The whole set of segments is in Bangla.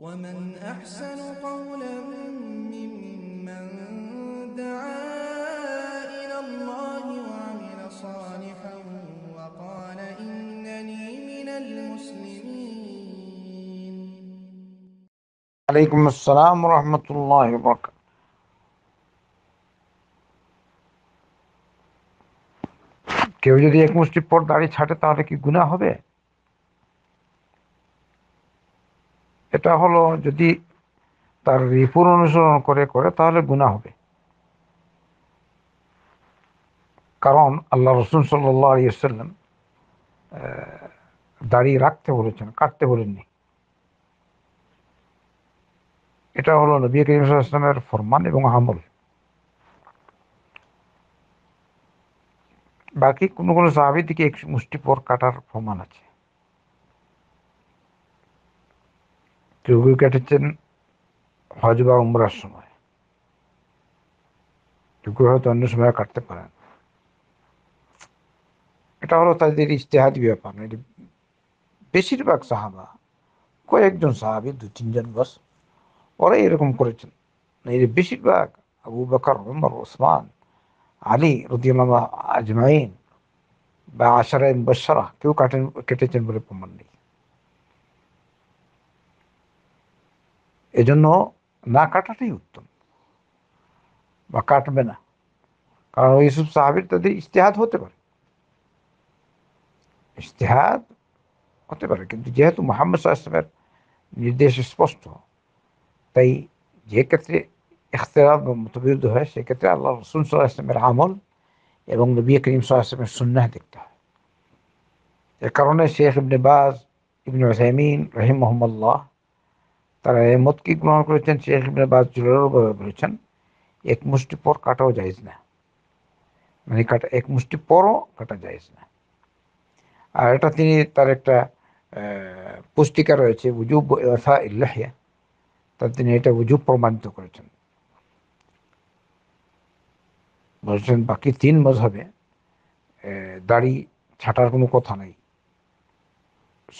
ومن أحسن قولا ممن دعا إلى الله وعمل صالحا وقال إنني من المسلمين عليكم السلام ورحمة الله وبركاته কেউ যদি এক মুষ্টি পর দাড়ি ছাটে তাহলে কি গুণা হবে এটা হলো যদি তার রিপুর অনুসরণ করে করে তাহলে গুণা হবে কারণ আল্লাহ রসুল সাল্লাহ আলিয়াল্লাম দাড়ি রাখতে বলেছেন কাটতে বলেননি এটা হলো নবী করিম ইসলামের ফরমান এবং আমল বাকি কোনো কোনো সাহাবির দিকে এক মুষ্টিপর কাটার প্রমাণ আছে কেউ কেউ কেটেছেন হজ বা উমরার সময় কেউ কেউ হয়তো অন্য সময় কাটতে পারেন এটা হলো তাদের ইশতেহাদ ব্যাপার বেশিরভাগ সাহাবা কয়েকজন সাহাবি দু তিনজন বস ওরা এরকম করেছেন যে বেশিরভাগ আবু বাকর উমর ওসমান আলী রদিয়াল আজমাইন বা আশারাইন বসারা কেউ কাটেন কেটেছেন বলে প্রমাণ নেই এজন্য না কাটাটাই উত্তম বা কাটবে না কারণ ওইসব সাহাবির তাদের ইশতেহাদ হতে পারে ইশতেহাদ হতে পারে কিন্তু যেহেতু মোহাম্মদ সাহায্যের নির্দেশ স্পষ্ট তাই যে ক্ষেত্রে ইখতলাফ বা মতবিরুদ্ধ হয় সেক্ষেত্রে আল্লাহ রসুল সাল্লাহ আমল এবং নবী করিম সাল্লাহ ইসলামের দেখতে হয় এ কারণে শেখ ইবনে বাজ ইবনে রহিম মোহাম্মল্লাহ তারা এই মতকে গ্রহণ করেছেন শেখ ইবনে বাস জোরালোভাবে বলেছেন এক মুষ্টি পর কাটাও যায় না মানে কাটা এক মুষ্টি পরও কাটা যায় না আর এটা তিনি তার একটা পুস্তিকা রয়েছে উজুব অথা ইল্লাহিয়া তা তিনি এটা উজুব প্রমাণিত করেছেন বলছেন বাকি তিন মজহবে দাড়ি ছাটার কোনো কথা নাই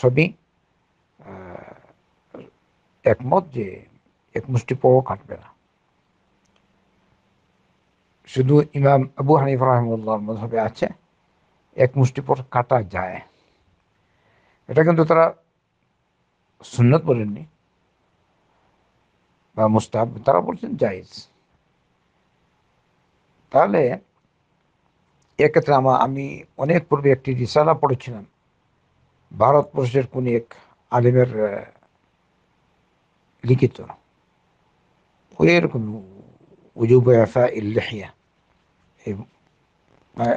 সবই একমত যে এক মুষ্টি পরও কাটবে না শুধু ইমাম আবু হানিফ রহমুল্লাহর মধ্যে আছে এক মুষ্টি পর কাটা যায় এটা কিন্তু তারা সুন্নত বলেননি বা মুস্তাহ তারা বলছেন জাইজ তাহলে এক্ষেত্রে আমার আমি অনেক পূর্বে একটি রিসালা পড়েছিলাম ভারতবর্ষের কোন এক আলিমের লিখিত ওই এরকম উজুব আফা ইল্লেহিয়া এই মানে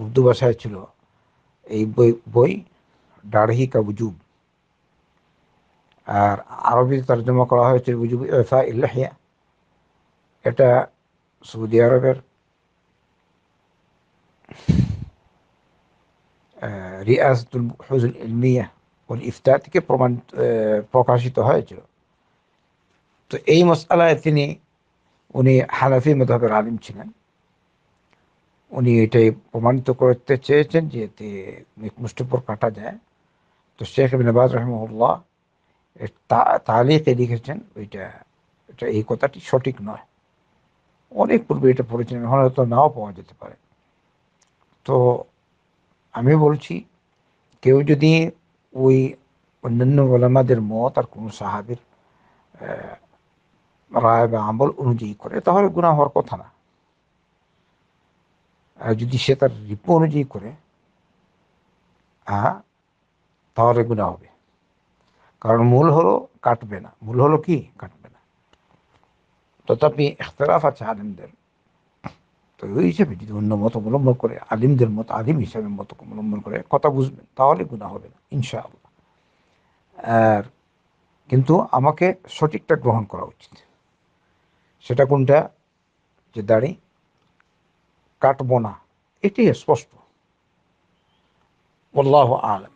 উর্দু ভাষায় ছিল এই বই বই দাড়হি কা উজুব আর আরবিতে তর্জমা করা হয়েছিল উজুব এফা ইল্লাহিয়া এটা সৌদি আরবের রিয়াজতুল হুজুল ইলমিয়া ওল ইফতা থেকে প্রমাণ প্রকাশিত হয়েছিল তো এই মশালায় তিনি উনি হানাফি মধাবের আলিম ছিলেন উনি এটাই প্রমাণিত করতে চেয়েছেন যে এতে মুষ্টিপুর কাটা যায় তো শেখ নবাজ রহমুল্লাহ তালিকে লিখেছেন ওইটা এটা এই কথাটি সঠিক নয় অনেক পূর্বে এটা পড়েছেন হয়তো নাও পাওয়া যেতে পারে তো আমি বলছি কেউ যদি ওই অন্যান্য ওলামাদের মত আর কোনো সাহাবির রায় বা আমল অনুযায়ী করে তাহলে গুণা হওয়ার কথা না আর যদি সে তার রিপু অনুযায়ী করে তাহলে গুণা হবে কারণ মূল হলো কাটবে না মূল হলো কি কাটবে না তথাপি এখতলাফ আছে আলিমদের তো ওই হিসেবে যদি অন্য মত অবলম্বন করে আলিমদের মত আলিম হিসাবে মত অবলম্বন করে কথা বুঝবেন তাহলে গুণা হবে না ইনশাআল্লাহ আর কিন্তু আমাকে সঠিকটা গ্রহণ করা উচিত সেটা কোনটা যে দাড়ি কাটব না এটি স্পষ্ট আল্লাহ আলম